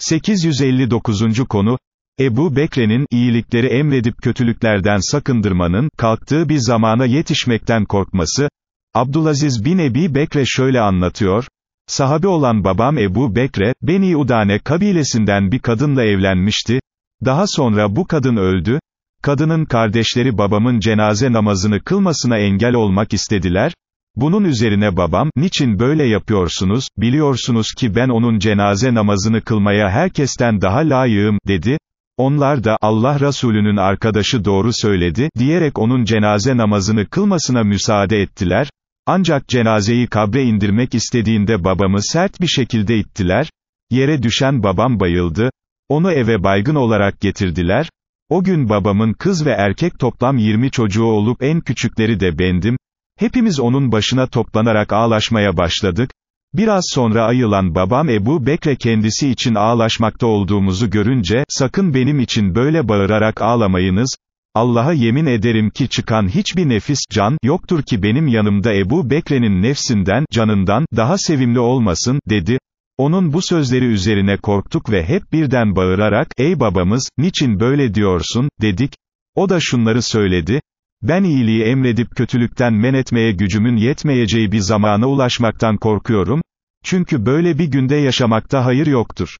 859. konu, Ebu Bekle'nin, iyilikleri emredip kötülüklerden sakındırmanın, kalktığı bir zamana yetişmekten korkması, Abdulaziz bin Ebi Bekre şöyle anlatıyor, sahabe olan babam Ebu Bekre, Beni Udane kabilesinden bir kadınla evlenmişti, daha sonra bu kadın öldü, kadının kardeşleri babamın cenaze namazını kılmasına engel olmak istediler, bunun üzerine babam, niçin böyle yapıyorsunuz, biliyorsunuz ki ben onun cenaze namazını kılmaya herkesten daha layığım, dedi. Onlar da, Allah Resulü'nün arkadaşı doğru söyledi, diyerek onun cenaze namazını kılmasına müsaade ettiler. Ancak cenazeyi kabre indirmek istediğinde babamı sert bir şekilde ittiler. Yere düşen babam bayıldı. Onu eve baygın olarak getirdiler. O gün babamın kız ve erkek toplam 20 çocuğu olup en küçükleri de bendim. Hepimiz onun başına toplanarak ağlaşmaya başladık. Biraz sonra ayılan babam Ebu Bekre kendisi için ağlaşmakta olduğumuzu görünce, sakın benim için böyle bağırarak ağlamayınız, Allah'a yemin ederim ki çıkan hiçbir nefis, can, yoktur ki benim yanımda Ebu Bekre'nin nefsinden, canından, daha sevimli olmasın, dedi. Onun bu sözleri üzerine korktuk ve hep birden bağırarak, ey babamız, niçin böyle diyorsun, dedik. O da şunları söyledi, ben iyiliği emredip kötülükten men etmeye gücümün yetmeyeceği bir zamana ulaşmaktan korkuyorum, çünkü böyle bir günde yaşamakta hayır yoktur.